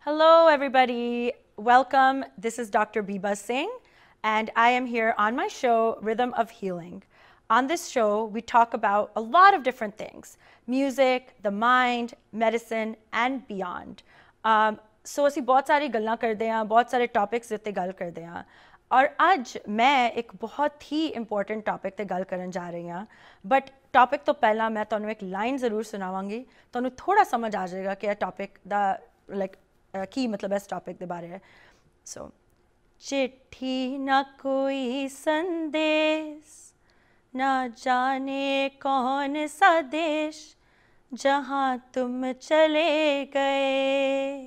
Hello, everybody. Welcome. This is Dr. Biba Singh, and I am here on my show, Rhythm of Healing. On this show, we talk about a lot of different things music, the mind, medicine, and beyond. Um, ਸੋ ਅਸੀਂ ਬਹੁਤ ਸਾਰੀ ਗੱਲਾਂ ਕਰਦੇ topics ਬਹੁਤ ਸਾਰੇ topics ਦੇ ਉੱਤੇ ਗੱਲ ਕਰਦੇ ਹਾਂ ਔਰ ਅੱਜ ਮੈਂ ਇੱਕ ਬਹੁਤ ਹੀ ਇੰਪੋਰਟੈਂਟ ਟਾਪਿਕ ਤੇ ਗੱਲ ਕਰਨ टॉपिक तो पहला मैं तुम्हें एक लाइन जरूर सुनावगी तुम्हें तो थोड़ा समझ आ जाएगा कि टॉपिक द लाइक की मतलब इस टॉपिक के बारे है सो so, चिट्ठी ना कोई संदेश ना जाने कौन सा देश जहाँ तुम चले गए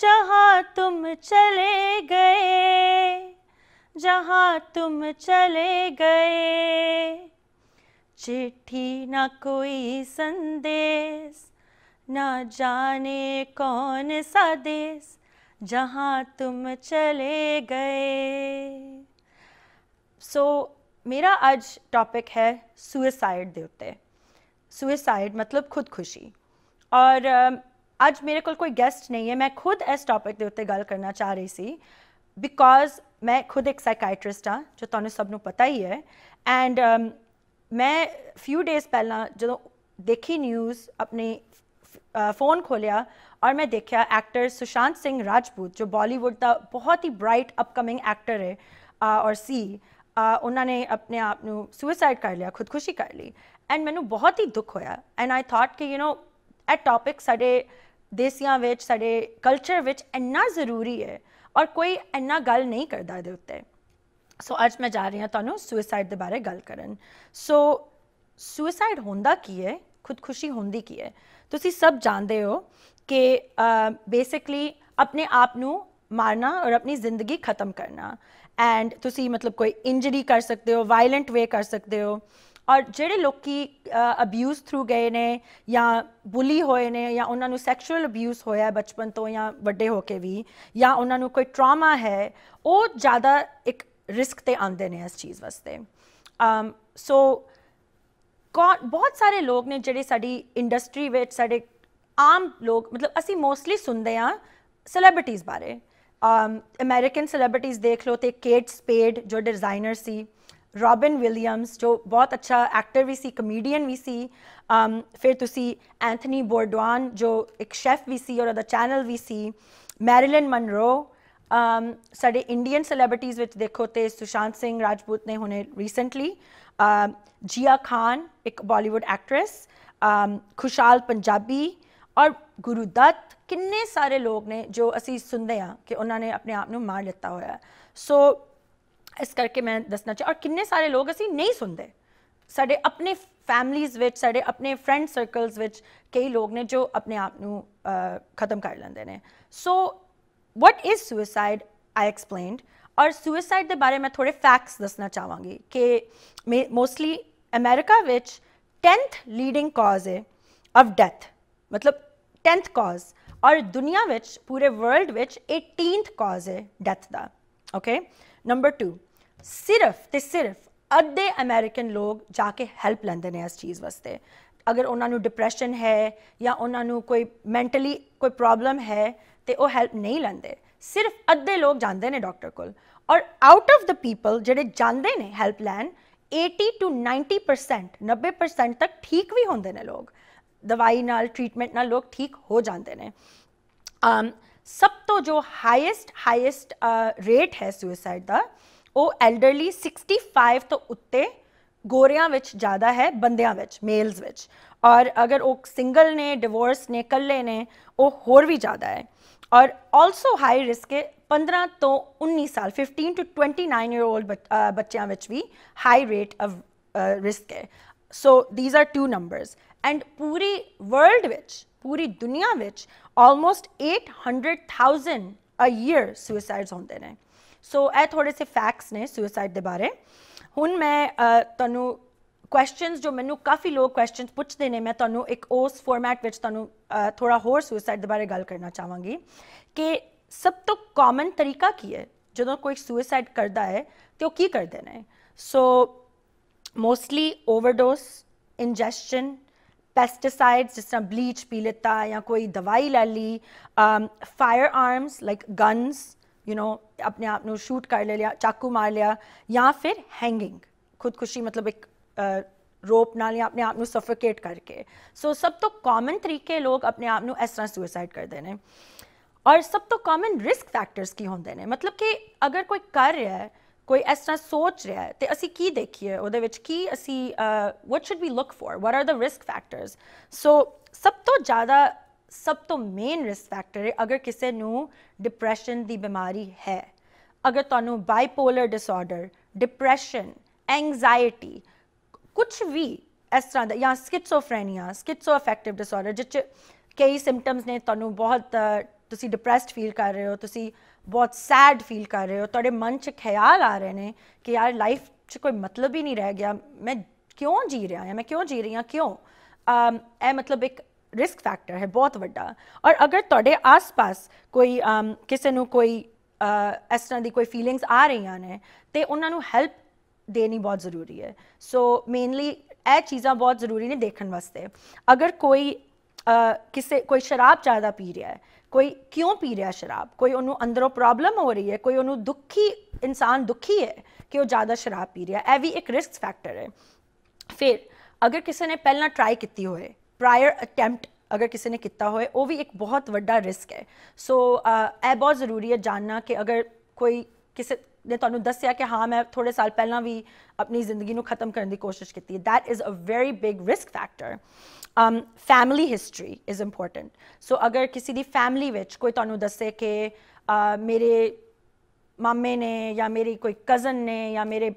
जहाँ तुम चले गए जहाँ तुम चले गए चिट्ठी ना कोई संदेश ना जाने कौन सा देश जहाँ तुम चले गए सो so, मेरा आज टॉपिक है सुइसाइड देवते सुइसाइड मतलब खुदकुशी और आज मेरे को कोई गेस्ट नहीं है मैं खुद इस टॉपिक देते गल करना चाह रही सी बिकॉज मैं खुद एक साइकाइट्रिस्ट हाँ जो तुम तो सबनों पता ही है एंड ਮੈਂ ਫਿਊ ਡੇਸ ਪਹਿਲਾਂ ਜਦੋਂ ਦੇਖੀ ਨਿਊਜ਼ ਆਪਣੇ ਫੋਨ ਖੋਲਿਆ ਔਰ ਮੈਂ ਦੇਖਿਆ ਐਕਟਰ ਸੁਸ਼ਾਂਤ ਸਿੰਘ ਰਾਜਪੂਤ ਜੋ ਬਾਲੀਵੁੱਡ ਦਾ ਬਹੁਤ ਹੀ ਬ੍ਰਾਈਟ ਅਪਕਮਿੰਗ ਐਕਟਰ ਹੈ ਔਰ ਸੀ ਉਹਨਾਂ ਨੇ ਆਪਣੇ ਆਪ ਨੂੰ ਸੁਸਾਈਡ ਕਰ ਲਿਆ ਖੁਦਕੁਸ਼ੀ ਕਰ ਲਈ ਐਂਡ ਮੈਨੂੰ ਬਹੁਤ ਹੀ ਦੁੱਖ ਹੋਇਆ ਐਂਡ ਆਈ ਥਾਟ ਕਿ ਯੂ نو ਐਟ ਟਾਪਿਕ ਸਾਡੇ ਦੇਸੀਆਂ ਵਿੱਚ ਸਾਡੇ ਕਲਚਰ ਵਿੱਚ ਇੰਨਾ ਜ਼ਰੂਰੀ ਹੈ ਔਰ ਕੋਈ ਇੰਨਾ ਗੱਲ ਨਹੀਂ ਕਰਦਾ ਇਹਦੇ ਉੱਤੇ ਸੋ ਅੱਜ ਮੈਂ ਜਾ ਰਹੀ ਹਾਂ ਤੁਹਾਨੂੰ ਸੁਸਾਈਡ ਦੇ ਬਾਰੇ ਗੱਲ ਕਰਨ ਸੋ ਸੁਸਾਈਡ ਹੁੰਦਾ ਕੀ ਹੈ ਖੁਦਕੁਸ਼ੀ ਹੁੰਦੀ ਕੀ ਹੈ ਤੁਸੀਂ ਸਭ ਜਾਣਦੇ ਹੋ ਕਿ ਬੇਸਿਕਲੀ ਆਪਣੇ ਆਪ ਨੂੰ ਮਾਰਨਾ ਔਰ ਆਪਣੀ ਜ਼ਿੰਦਗੀ ਖਤਮ ਕਰਨਾ ਐਂਡ ਤੁਸੀਂ ਮਤਲਬ ਕੋਈ ਇੰਜਰੀ ਕਰ ਸਕਦੇ ਹੋ ਵਾਇਲੈਂਟ ਵੇ ਕਰ ਸਕਦੇ ਹੋ ਔਰ ਜਿਹੜੇ ਲੋਕੀ ਅਬਿਊਜ਼ ਥਰੂ ਗਏ ਨੇ ਜਾਂ ਬੁਲੀ ਹੋਏ ਨੇ ਜਾਂ ਉਹਨਾਂ ਨੂੰ ਸੈਕਸ਼ੂਅਲ ਅਬਿਊਜ਼ ਹੋਇਆ ਬਚਪਨ ਤੋਂ ਜਾਂ ਵੱਡੇ ਹੋ ਕੇ ਵੀ ਜਾਂ ਉਹਨਾਂ ਨੂੰ ਕੋਈ ਟਰਾਮਾ ਹੈ ਉਹ ਜ਼ਿਆਦਾ ਇੱਕ ਰਿਸਕ ਤੇ ਆਉਂਦੇ ਨੇ ਇਸ ਚੀਜ਼ ਵਾਸਤੇ ਅਮ ਸੋ ਬਹੁਤ ਸਾਰੇ ਲੋਕ ਨੇ ਜਿਹੜੇ ਸਾਡੀ ਇੰਡਸਟਰੀ ਵਿੱਚ ਸਾਡੇ ਆਮ ਲੋਕ ਮਤਲਬ ਅਸੀਂ ਮੋਸਟਲੀ ਸੁਣਦੇ ਆ ਸੈਲਿਬ੍ਰਿਟੀਜ਼ ਬਾਰੇ ਅਮ ਅਮਰੀਕਨ ਸੈਲਿਬ੍ਰਿਟੀਜ਼ ਦੇਖ ਲੋ ਤੇ ਕੇਟ ਸਪੇਡ ਜੋ ਡਿਜ਼ਾਈਨਰ ਸੀ ਰੋਬਨ ਵਿਲੀਅਮਸ ਜੋ ਬਹੁਤ ਅੱਛਾ ਐਕਟਰ ਵੀ ਸੀ ਕਮੇਡੀਅਨ ਵੀ ਸੀ ਅਮ ਫਿਰ ਤੁਸੀਂ ਐਂਥਨੀ ਬੋਰਡਵਾਨ ਜੋ ਇੱਕ ਸ਼ੈਫ ਵੀ ਸੀ ਔਰ ਅਦਰ ਚੈਨਲ ਵੀ ਸੀ ਮੈਰੀਲਨ ਮਨਰੋ ਸਾਡੇ ਇੰਡੀਅਨ ਸੈਲਿਬ੍ਰਿਟੀਜ਼ ਵਿੱਚ ਦੇਖੋ ਤੇ ਸੁਸ਼ਾਂਤ ਸਿੰਘ ਰਾਜਪੂਤ ਨੇ ਹੁਣੇ ਰੀਸੈਂਟਲੀ ਜੀਆ ਖਾਨ ਇੱਕ ਬਾਲੀਵੁੱਡ ਐਕਟ੍ਰੈਸ ਖੁਸ਼ਾਲ ਪੰਜਾਬੀ ਔਰ ਗੁਰੂਦੱਤ ਕਿੰਨੇ ਸਾਰੇ ਲੋਕ ਨੇ ਜੋ ਅਸੀਂ ਸੁਣਦੇ ਆ ਕਿ ਉਹਨਾਂ ਨੇ ਆਪਣੇ ਆਪ ਨੂੰ ਮਾਰ ਲਿੱਤਾ ਹੋਇਆ ਸੋ ਇਸ ਕਰਕੇ ਮੈਂ ਦੱਸਣਾ ਚਾਹ ਔਰ ਕਿੰਨੇ ਸਾਰੇ ਲੋਕ ਅਸੀਂ ਨਹੀਂ ਸੁਣਦੇ ਸਾਡੇ ਆਪਣੇ ਫੈਮਲੀਆਂ ਵਿੱਚ ਸਾਡੇ ਆਪਣੇ ਫਰੈਂਡ ਸਰਕਲਸ ਵਿੱਚ ਕਈ ਲੋਕ ਨੇ ਜੋ ਆਪਣੇ ਆਪ ਨੂੰ ਖਤਮ ਕਰ ਲੈਂਦੇ ਨੇ so what is suicide I explained ਔਰ ਸੁਸਾਈਡ ਦੇ ਬਾਰੇ ਮੈਂ ਥੋੜੇ ਫੈਕਟਸ ਦੱਸਣਾ ਚਾਹਾਂਗੀ ਕਿ ਮੋਸਟਲੀ ਅਮਰੀਕਾ ਵਿੱਚ 10th ਲੀਡਿੰਗ ਕਾਜ਼ ਹੈ ਆਫ ਡੈਥ ਮਤਲਬ 10th ਕਾਜ਼ ਔਰ ਦੁਨੀਆ ਵਿੱਚ ਪੂਰੇ ਵਰਲਡ ਵਿੱਚ 18th ਕਾਜ਼ ਹੈ ਡੈਥ ਦਾ ਓਕੇ ਨੰਬਰ 2 ਸਿਰਫ ਤੇ ਸਿਰਫ ਅੱਧੇ ਅਮਰੀਕਨ ਲੋਕ ਜਾ ਕੇ ਹੈਲਪ ਲੈਂਦੇ ਨੇ ਇਸ ਚੀਜ਼ ਵਾਸਤੇ ਅਗਰ ਉਹਨਾਂ ਨੂੰ ਡਿਪਰੈਸ਼ਨ ਹੈ ਜਾਂ ਉਹਨਾਂ ਨੂੰ ਕੋਈ ਮੈਂਟਲੀ ਕੋਈ ਪ੍ਰੋਬਲਮ ਹੈ ਤੇ ਉਹ ਹੈਲਪ ਨਹੀਂ ਲੈਂਦੇ ਸਿਰਫ ਅੱਧੇ ਲੋਕ ਜਾਂਦੇ ਨੇ ਡਾਕਟਰ ਕੋਲ ਔਰ ਆਊਟ ਆਫ ਦ ਪੀਪਲ ਜਿਹੜੇ ਜਾਂਦੇ ਨੇ ਹੈਲਪ ਲੈਣ 80 ਟੂ 90% 90% ਤੱਕ ਠੀਕ ਵੀ ਹੁੰਦੇ ਨੇ ਲੋਕ ਦਵਾਈ ਨਾਲ ਟ੍ਰੀਟਮੈਂਟ ਨਾਲ ਲੋਕ ਠੀਕ ਹੋ ਜਾਂਦੇ ਨੇ ਅਮ ਸਭ ਤੋਂ ਜੋ ਹਾਈਐਸਟ ਹਾਈਐਸਟ ਰੇਟ ਹੈ ਸੁਸਾਈਡ ਦਾ ਉਹ ਐਲਡਰਲੀ 65 ਤੋਂ ਉੱਤੇ ਗੋਰਿਆਂ ਵਿੱਚ ਜ਼ਿਆਦਾ ਹੈ ਬੰਦਿਆਂ ਵਿੱਚ ਮੇਲਸ ਵਿੱਚ ਔਰ ਅਗਰ ਉਹ ਸਿੰਗਲ ਨੇ ਡਿਵੋਰਸ ਨੇ ਇਕੱਲੇ ਨੇ ਉਹ ਹੋਰ ਵੀ ਜ਼ਿਆਦਾ ਹੈ ਔਰ ਆਲਸੋ ਹਾਈ ਰਿਸਕ ਹੈ 15 ਤੋਂ 19 ਸਾਲ 15 ਟੂ 29 ਈਅਰ 올ਡ ਬੱਚਿਆਂ ਵਿੱਚ ਵੀ ਹਾਈ ਰੇਟ ਆਫ ਰਿਸਕ ਹੈ so these are two numbers and ਪੂਰੀ ਵਰਲਡ ਵਿੱਚ ਪੂਰੀ ਦੁਨੀਆ ਵਿੱਚ ਆਲਮੋਸਟ 800000 ਅ ਈਅਰ ਸੁਸਾਈਡਸ ਹੁੰਦੇ ਨੇ ਸੋ ਇਹ ਥੋੜੇ ਸੇ ਫੈਕਟਸ ਨੇ ਸੁਸਾਈਡ ਦੇ ਬਾਰੇ ਹੁਣ ਮੈਂ ਤੁਹਾਨੂੰ ਕੁਐਸਚਨਸ ਜੋ ਮੈਨੂੰ ਕਾਫੀ ਲੋਕ ਕੁਐਸਚਨਸ ਪੁੱਛਦੇ ਨੇ ਮੈਂ ਤੁਹਾਨੂੰ ਇੱਕ ਉਸ ਫਾਰਮੈਟ ਵਿੱਚ ਤੁਹਾਨੂੰ ਥੋੜਾ ਹੋਰ ਸੁਸਾਈਡ ਦੇ ਬਾਰੇ ਗੱਲ ਕਰਨਾ ਚਾਹਾਂਗੀ ਕਿ ਸਭ ਤੋਂ ਕਾਮਨ ਤਰੀਕਾ ਕੀ ਹੈ ਜਦੋਂ ਕੋਈ ਸੁਸਾਈਡ ਕਰਦਾ ਹੈ ਤੇ ਉਹ ਕੀ ਕਰਦੇ ਨੇ so mostly overdose ingestion pesticides ਜਿਸ ਤਰ੍ਹਾਂ ਬਲੀਚ ਪੀ ਲਿੱਤਾ ਜਾਂ ਕੋਈ ਦਵਾਈ ਲੈ ਲਈ fire arms like guns you know ਆਪਣੇ ਆਪ ਨੂੰ ਸ਼ੂਟ ਕਰ ਲਿਆ ਚਾਕੂ ਮਾਰ ਲਿਆ ਜਾਂ ਫਿਰ ਹੈਂਗਿੰਗ ਖੁਦਕੁਸ਼ੀ ਮਤਲਬ ਇੱਕ ਰੋਪ ਨਾਲ ਜਾਂ ਆਪਣੇ ਆਪ ਨੂੰ ਸਫੋਕੇਟ ਕਰਕੇ ਸੋ ਸਭ ਤੋਂ ਕਾਮਨ ਤਰੀਕੇ ਲੋਕ ਆਪਣੇ ਆਪ ਨੂੰ ਇਸ ਤਰ੍ਹਾਂ ਸੁਸਾਈਡ ਕਰਦੇ ਨੇ ਔਰ ਸਭ ਤੋਂ ਕਾਮਨ ਰਿਸਕ ਫੈਕਟਰਸ ਕੀ ਹੁੰਦੇ ਨੇ ਮਤਲਬ ਕਿ ਅਗਰ ਕੋਈ ਕਰ ਰਿਹਾ ਹੈ ਕੋਈ ਇਸ ਤਰ੍ਹਾਂ ਸੋਚ ਰਿਹਾ ਹੈ ਤੇ ਅਸੀਂ ਕੀ ਦੇਖੀਏ ਉਹਦੇ ਵਿੱਚ ਕੀ ਅਸੀਂ what should we look for what are the risk factors so ਸਭ ਤੋਂ ਜ਼ਿਆਦਾ ਸਭ ਤੋਂ ਮੇਨ ਰਿਸਕ ਫੈਕਟਰ ਹੈ ਅਗਰ ਕਿਸੇ ਨੂੰ ਡਿਪਰੈਸ਼ਨ ਦੀ ਬਿਮਾਰੀ ਹੈ ਅਗਰ ਤੁਹਾਨੂੰ ਬਾਈਪੋਲਰ ਡਿਸਆਰਡਰ ਡਿਪਰੈਸ਼ਨ ਐਂਗਜ਼ਾਇਟੀ ਕੁਝ ਵੀ ਇਸ ਤਰ੍ਹਾਂ ਦਾ ਜਾਂ ਸਕਿਟਸੋਫਰੇਨੀਆ ਸਕਿਟਸੋਅਫੈਕਟਿਵ ਡਿਸਆਰਡਰ ਜਿੱਚ ਕਈ ਸਿੰਪਟਮਸ ਨੇ ਤੁਹਾਨੂੰ ਬਹੁਤ ਤੁਸੀਂ ਡਿਪਰੈਸਡ ਫੀਲ ਕਰ ਰਹੇ ਹੋ ਤੁਸੀਂ ਬਹੁਤ ਸੈਡ ਫੀਲ ਕਰ ਰਹੇ ਹੋ ਤੁਹਾਡੇ ਮਨ 'ਚ ਖਿਆਲ ਆ ਰਹੇ ਨੇ ਕਿ ਯਾਰ ਲਾਈਫ 'ਚ ਕੋਈ ਮਤਲਬ ਹੀ ਨਹੀਂ ਰਹਿ ਗਿਆ ਮੈਂ ਕਿਉਂ ਜੀ ਰਿਹਾ ਹਾਂ ਮੈਂ ਕਿਉਂ ਜੀ ਰਹੀ ਹਾਂ ਕਿਉਂ ਇਹ ਮਤਲਬ ਇੱਕ ਰਿਸਕ ਫੈਕਟਰ ਹੈ ਬਹੁਤ ਵੱਡਾ ਔਰ ਅਗਰ ਤੁਹਾਡੇ ਆਸ-ਪਾਸ ਕੋਈ ਕਿਸੇ ਨੂੰ ਕੋਈ ਇਸ ਤਰ੍ਹਾਂ ਦੀ ਕੋਈ ਫੀਲਿੰਗਸ ਆ ਰਹੀਆਂ ਨੇ ਤੇ ਉਹਨਾਂ ਨੂੰ ਹੈਲਪ ਦੇਣੀ ਬਹੁਤ ਜ਼ਰੂਰੀ ਹੈ ਸੋ ਮੇਨਲੀ ਇਹ ਚੀਜ਼ਾਂ ਬਹੁਤ ਜ਼ਰੂਰੀ ਨੇ ਦੇਖਣ ਵਾਸਤੇ ਅਗਰ ਕੋਈ ਕਿਸੇ ਕੋਈ ਸ਼ਰਾਬ ਜ਼ਿਆਦਾ ਪੀ ਰਿਹਾ ਹੈ ਕੋਈ ਕਿਉਂ ਪੀ ਰਿਹਾ ਸ਼ਰਾਬ ਕੋਈ ਉਹਨੂੰ ਅੰਦਰੋਂ ਪ੍ਰੋਬਲਮ ਹੋ ਰਹੀ ਹੈ ਕੋਈ ਉਹਨੂੰ ਦੁਖੀ ਇਨਸਾਨ ਦੁਖੀ ਹੈ ਕਿ ਉਹ ਜ਼ਿਆਦਾ ਸ਼ਰਾਬ ਪੀ ਰਿਹਾ ਹੈ ਇਹ ਵੀ ਇੱਕ ਰਿਸਕ ਫੈਕਟਰ ਹੈ ਫਿਰ ਅਗਰ ਕਿਸੇ ਨੇ ਪਹਿਲਾਂ ਟਰਾਈ ਕੀਤੀ ਹੋਏ ਪ੍ਰਾਇਰ ਅਟੈਂਪਟ ਅਗਰ ਕਿਸੇ ਨੇ ਕੀਤਾ ਹੋਏ ਉਹ ਵੀ ਇੱਕ ਬਹੁਤ ਵੱਡਾ ਰਿਸਕ ਹੈ ਸੋ ਇਹ ਬਹੁਤ ਜ਼ਰੂਰੀ ਹੈ ਜਾਨਣਾ ਕਿ ਅਗਰ ਕੋਈ ਕਿਸੇ ਨੇ ਤੁਹਾਨੂੰ ਦੱਸਿਆ ਕਿ ਹਾਂ ਮੈਂ ਥੋੜੇ ਸਾਲ ਪਹਿਲਾਂ ਵੀ ਆਪਣੀ ਜ਼ਿੰਦਗੀ ਨੂੰ ਖਤਮ ਕਰਨ ਦੀ ਕੋਸ਼ਿਸ਼ ਕੀਤੀ that is a very big risk factor um family history is important so agar kisi di family vich koi tanu dasse ke uh, mere ਮਾਮੇ ਨੇ ਜਾਂ ਮੇਰੀ ਕੋਈ ਕਜ਼ਨ ਨੇ ਜਾਂ ਮੇਰੇ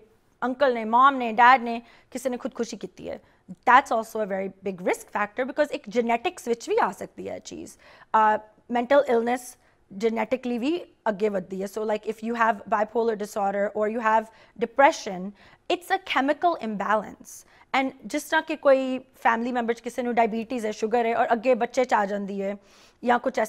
ਅੰਕਲ ਨੇ ਮਾਮ ਨੇ ਡੈਡ ਨੇ ਕਿਸੇ ਨੇ ਖੁਦਕੁਸ਼ੀ ਕੀਤੀ ਹੈ that's also a very big risk factor because genetics which we ask the hai cheez uh, mental illness genetically we give the so like if you have bipolar disorder or you have depression it's a chemical imbalance And just like ਕਿ ਕੋਈ family members, kisi ਕਿਸੇ diabetes hai, sugar hai, ਹੈ ਔਰ ਅੱਗੇ ਬੱਚੇ ਚ ਆ ਜਾਂਦੀ ਹੈ ਜਾਂ ਕੁਝ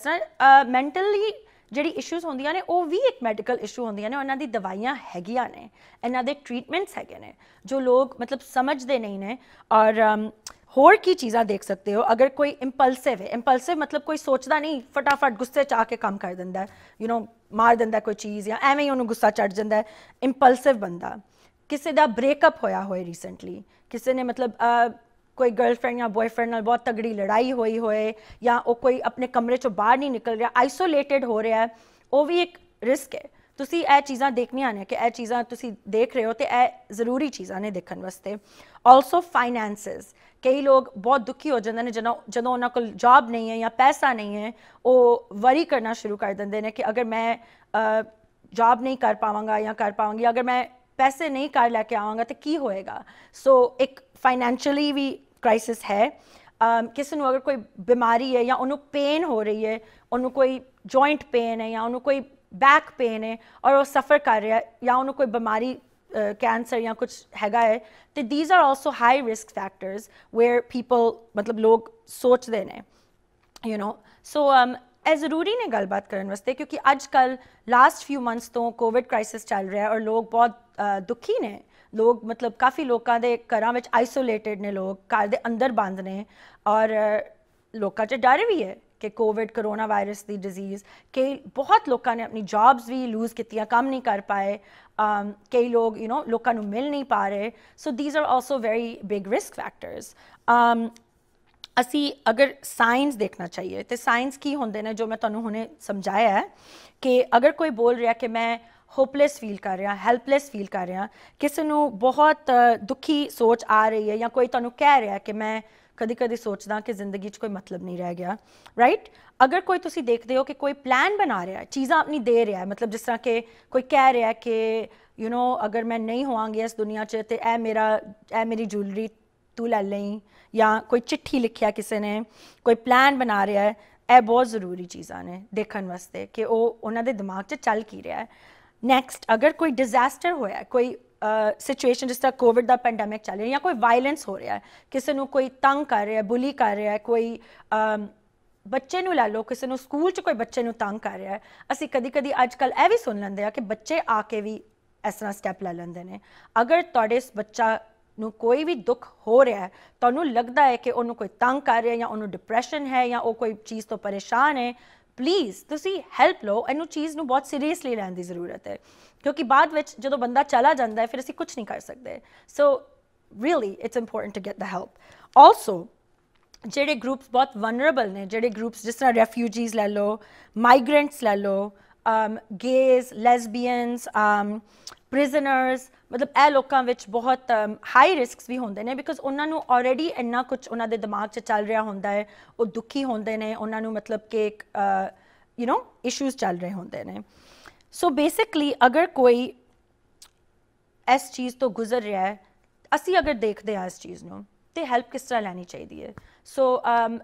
ਜਿਹੜੀ ਇਸ਼ੂਸ ਹੁੰਦੀਆਂ ਨੇ ਉਹ ਵੀ ਇੱਕ ਮੈਡੀਕਲ ਇਸ਼ੂ ਹੁੰਦੀਆਂ ਨੇ ਉਹਨਾਂ ਦੀ ਦਵਾਈਆਂ ਹੈਗੀਆਂ ਨੇ ਇਹਨਾਂ ਦੇ ਟ੍ਰੀਟਮੈਂਟਸ ਹੈਗੇ ਨੇ ਜੋ ਲੋਕ ਮਤਲਬ ਸਮਝਦੇ ਨਹੀਂ ਨੇ ਔਰ ਹੋਰ ਕੀ ਚੀਜ਼ਾਂ ਦੇਖ ਸਕਦੇ ਹੋ ਅਗਰ ਕੋਈ ਇੰਪਲਸਿਵ ਹੈ ਇੰਪਲਸਿਵ ਮਤਲਬ ਕੋਈ ਸੋਚਦਾ ਨਹੀਂ ਫਟਾਫਟ ਗੁੱਸੇ ਚ ਆ ਕੇ ਕੰਮ ਕਰ ਦਿੰਦਾ ਯੂ نو ਮਾਰ ਦਿੰਦਾ ਕੋਈ ਚੀਜ਼ ਜਾਂ ਐਵੇਂ ਹੀ ਉਹਨੂੰ ਗੁੱਸਾ ਚੜ ਜਾਂਦਾ ਹੈ ਇੰਪਲਸਿਵ ਬੰਦਾ ਕਿਸੇ ਦਾ ਬ੍ਰੇਕਅਪ ਹੋਇਆ ਹੋਏ ਰੀਸੈਂਟਲੀ ਕਿਸੇ ਨੇ ਮਤਲਬ कोई गर्लफ्रेंड या बॉयफ्रेंड ना बहुत तगड़ी लड़ाई हुई होए या कोई अपने कमरे चो बाहर नहीं निकल रहा आइसोलेटेड हो रहा है वो भी एक रिस्क है तुम यह चीज़ा देखनिया ने कि यह चीज़ा तुम देख रहे हो तो यह जरूरी चीज़ा ने देखने वास्ते ऑलसो फाइनैंस कई लोग बहुत दुखी हो जाते हैं जो जो उन्होंने को जॉब नहीं है या पैसा नहीं है वो वरी करना शुरू कर देंगे ने कि अगर मैं जॉब नहीं कर पावगा या कर पावगी अगर मैं पैसे नहीं कर लैके आवागा तो की होएगा सो so, एक ਫਾਈਨੈਂਸ਼ੀਅਲੀ ਵੀ ਕ੍ਰਾਈਸਿਸ ਹੈ ਕਿਸੇ ਨੂੰ ਅਗਰ ਕੋਈ ਬਿਮਾਰੀ ਹੈ ਜਾਂ ਉਹਨੂੰ ਪੇਨ ਹੋ ਰਹੀ ਹੈ ਉਹਨੂੰ ਕੋਈ ਜੁਆਇੰਟ ਪੇਨ ਹੈ ਜਾਂ ਉਹਨੂੰ ਕੋਈ ਬੈਕ ਪੇਨ ਹੈ ਔਰ ਉਹ ਸਫਰ ਕਰ ਰਿਹਾ ਜਾਂ ਉਹਨੂੰ ਕੋਈ ਬਿਮਾਰੀ ਕੈਂਸਰ ਜਾਂ ਕੁਝ ਹੈਗਾ ਹੈ ਤੇ these are also high risk factors where people ਮਤਲਬ ਲੋਕ ਸੋਚਦੇ ਨੇ ਯੂ نو ਸੋ ਇਹ ਜ਼ਰੂਰੀ ਨੇ ਗੱਲਬਾਤ ਕਰਨ ਵਾਸਤੇ ਕਿਉਂਕਿ ਅੱਜ ਕੱਲ ਲਾਸਟ ਫਿਊ ਮੰਥਸ ਤੋਂ ਕੋਵਿਡ ਕ੍ਰਾਈਸਿਸ ਚੱਲ ਰਿਹਾ ਹੈ ਔਰ ਲੋਕ ਬਹੁਤ ਦੁਖੀ ਨੇ ਲੋਕ ਮਤਲਬ ਕਾਫੀ ਲੋਕਾਂ ਦੇ ਘਰਾਂ ਵਿੱਚ ਆਈਸੋਲੇਟਡ ਨੇ ਲੋਕ ਘਰ ਦੇ ਅੰਦਰ ਬੰਦ ਨੇ ਔਰ ਲੋਕਾਂ 'ਚ ਡਰ ਵੀ ਹੈ ਕਿ ਕੋਵਿਡ ਕਰੋਨਾ ਵਾਇਰਸ ਦੀ ਡਿਜ਼ੀਜ਼ ਕਿ ਬਹੁਤ ਲੋਕਾਂ ਨੇ ਆਪਣੀ ਜੌਬਸ ਵੀ ਲੂਜ਼ ਕੀਤੀਆਂ ਕੰਮ ਨਹੀਂ ਕਰ ਪਾਏ ਕਈ ਲੋਕ ਯੂ نو ਲੋਕਾਂ ਨੂੰ ਮਿਲ ਨਹੀਂ ਪਾ ਰਹੇ so these are also very big risk factors ਅਸੀਂ ਅਗਰ ਸਾਇੰਸ ਦੇਖਣਾ ਚਾਹੀਏ ਤੇ ਸਾਇੰਸ ਕੀ ਹੁੰਦੇ ਨੇ ਜੋ ਮੈਂ ਤੁਹਾਨੂੰ ਹੁਣੇ ਸਮਝਾਇਆ ਹੈ ਕਿ ਅਗਰ ਕੋਈ ਬੋਲ ਰਿਹਾ ਕਿ ਮੈਂ ਹੋਪਲੈਸ ਫੀਲ ਕਰ ਰਿਹਾ ਹੈਲਪਲੈਸ ਫੀਲ ਕਰ ਰਿਹਾ ਹਾਂ ਕਿਸੇ ਨੂੰ ਬਹੁਤ ਦੁਖੀ ਸੋਚ ਆ ਰਹੀ ਹੈ ਜਾਂ ਕੋਈ ਤੁਹਾਨੂੰ ਕਹਿ ਰਿਹਾ ਕਿ ਮੈਂ ਕਦੀ ਕਦੀ ਸੋਚਦਾ ਕਿ ਜ਼ਿੰਦਗੀ 'ਚ ਕੋਈ ਮਤਲਬ ਨਹੀਂ ਰਹਿ ਗਿਆ ਰਾਈਟ ਅਗਰ ਕੋਈ ਤੁਸੀਂ ਦੇਖਦੇ ਹੋ ਕਿ ਕੋਈ ਪਲਾਨ ਬਣਾ ਰਿਹਾ ਹੈ ਚੀਜ਼ਾਂ ਆਪਣੀ ਦੇ ਰਿਹਾ ਹੈ ਮਤਲਬ ਜਿਸ ਤਰ੍ਹਾਂ ਕਿ ਕੋਈ ਕਹਿ ਰਿਹਾ ਕਿ ਯੂ نو ਅਗਰ ਮੈਂ ਨਹੀਂ ਹੋਵਾਂਗੀ ਇਸ ਦੁਨੀਆ 'ਚ ਤੇ ਇਹ ਮੇਰਾ ਇਹ ਮੇਰੀ ਜੁਐਲਰੀ ਤੂੰ ਲੈ ਲਈ ਜਾਂ ਕੋਈ ਚਿੱਠੀ ਲਿਖਿਆ ਕਿਸੇ ਨੇ ਕੋਈ ਪਲਾਨ ਬਣਾ ਰਿਹਾ ਹੈ ਇਹ ਬਹੁਤ ਜ਼ਰੂਰੀ ਚੀਜ਼ਾਂ ਨੇ ਦੇਖਣ ਵਾਸਤੇ ਕਿ ਉਹ ਉਹਨਾਂ ਦੇ ਦਿਮਾਗ 'ਚ ਚੱਲ ਕੀ ਰਿਹਾ ਹੈ ਨੈਕਸਟ ਅਗਰ ਕੋਈ ਡਿਜ਼ਾਸਟਰ ਹੋਇਆ ਕੋਈ ਸਿਚੁਏਸ਼ਨ ਜਿਸ ਤਰ੍ਹਾਂ ਕੋਵਿਡ ਦਾ ਪੈਂਡੈਮਿਕ ਚੱਲ ਰਿਹਾ ਜਾਂ ਕੋਈ ਵਾਇਲੈਂਸ ਹੋ ਰਿਹਾ ਹੈ ਕਿਸੇ ਨੂੰ ਕੋਈ ਤੰਗ ਕਰ ਰਿਹਾ ਹੈ ਬੁਲੀ ਕਰ ਰਿਹਾ ਹੈ ਕੋਈ ਬੱਚੇ ਨੂੰ ਲੈ ਲੋ ਕਿਸੇ ਨੂੰ ਸਕੂਲ 'ਚ ਕੋਈ ਬੱਚੇ ਨੂੰ ਤੰਗ ਕਰ ਰਿਹਾ ਹੈ ਅਸੀਂ ਕਦੀ-ਕਦੀ ਅੱਜਕੱਲ ਇਹ ਵੀ ਸੁਣ ਲੈਂਦੇ ਆ ਕਿ ਬੱਚੇ ਆ ਕੇ ਵੀ ਇਸ ਤਰ੍ਹਾਂ ਸਟੈਪ ਲੈ ਲੈਂਦੇ ਨੇ ਅਗਰ ਤੁਹਾਡੇ ਇਸ ਬੱਚਾ ਨੂੰ ਕੋਈ ਵੀ ਦੁੱਖ ਹੋ ਰਿਹਾ ਹੈ ਤੁਹਾਨੂੰ ਲੱਗਦਾ ਹੈ ਕਿ ਉਹਨੂੰ ਕੋਈ ਤੰਗ ਕਰ ਰਿਹਾ ਜਾਂ ਉਹਨੂੰ ਡਿਪਰੈਸ਼ਨ ਹੈ ਜਾਂ ਉਹ ਕੋਈ ਚੀਜ਼ ਤੋਂ ਪਰੇਸ਼ਾਨ ਹੈ ਪਲੀਜ਼ ਤੁਸੀਂ ਹੈਲਪ ਲਓ ਇਹਨੂੰ ਚੀਜ਼ ਨੂੰ ਬਹੁਤ ਸੀਰੀਅਸਲੀ ਲੈਣ ਦੀ ਜ਼ਰੂਰਤ ਹੈ ਕਿਉਂਕਿ ਬਾਅਦ ਵਿੱਚ ਜਦੋਂ ਬੰਦਾ ਚਲਾ ਜਾਂਦਾ ਹੈ ਫਿਰ ਅਸੀਂ ਕੁਝ ਨਹੀਂ ਕਰ ਸਕਦੇ so really it's important to get the help also ਜਿਹੜੇ ਗਰੁੱਪਸ ਬਹੁਤ ਵਨਰੇਬਲ ਨੇ ਜਿਹੜੇ ਗਰੁੱਪਸ ਜਿਸ ਤਰ੍ਹਾਂ ਰੈਫਿਊਜੀਜ਼ ਲੈ ਲਓ ਮਾਈਗ੍ਰੈਂਟਸ ਲੈ ਲਓ um, gays lesbians um, prisoners ਮਤਲਬ ਇਹ ਲੋਕਾਂ ਵਿੱਚ ਬਹੁਤ ਹਾਈ um, ਰਿਸਕਸ ਵੀ ਹੁੰਦੇ ਨੇ ਬਿਕਾਜ਼ ਉਹਨਾਂ ਨੂੰ ਆਲਰੇਡੀ ਇੰਨਾ ਕੁਝ ਉਹਨਾਂ ਦੇ ਦਿਮਾਗ 'ਚ ਚੱਲ ਰਿਹਾ ਹੁੰਦਾ ਹੈ ਉਹ ਦੁਖੀ ਹੁੰਦੇ ਨੇ ਉਹਨਾਂ ਨੂੰ ਮਤਲਬ ਕਿ ਇੱਕ ਯੂ نو ਇਸ਼ੂਜ਼ ਚੱਲ ਰਹੇ ਹੁੰਦੇ ਨੇ ਸੋ ਬੇਸਿਕਲੀ ਅਗਰ ਕੋਈ ਇਸ ਚੀਜ਼ ਤੋਂ ਗੁਜ਼ਰ ਰਿਹਾ ਹੈ ਅਸੀਂ ਅਗਰ ਦੇਖਦੇ ਆ ਇਸ ਚੀਜ਼ ਨੂੰ ਤੇ ਹੈਲਪ ਕਿਸ ਤਰ੍ਹਾਂ ਲੈਣੀ ਚਾਹੀਦੀ ਹੈ ਸੋ um,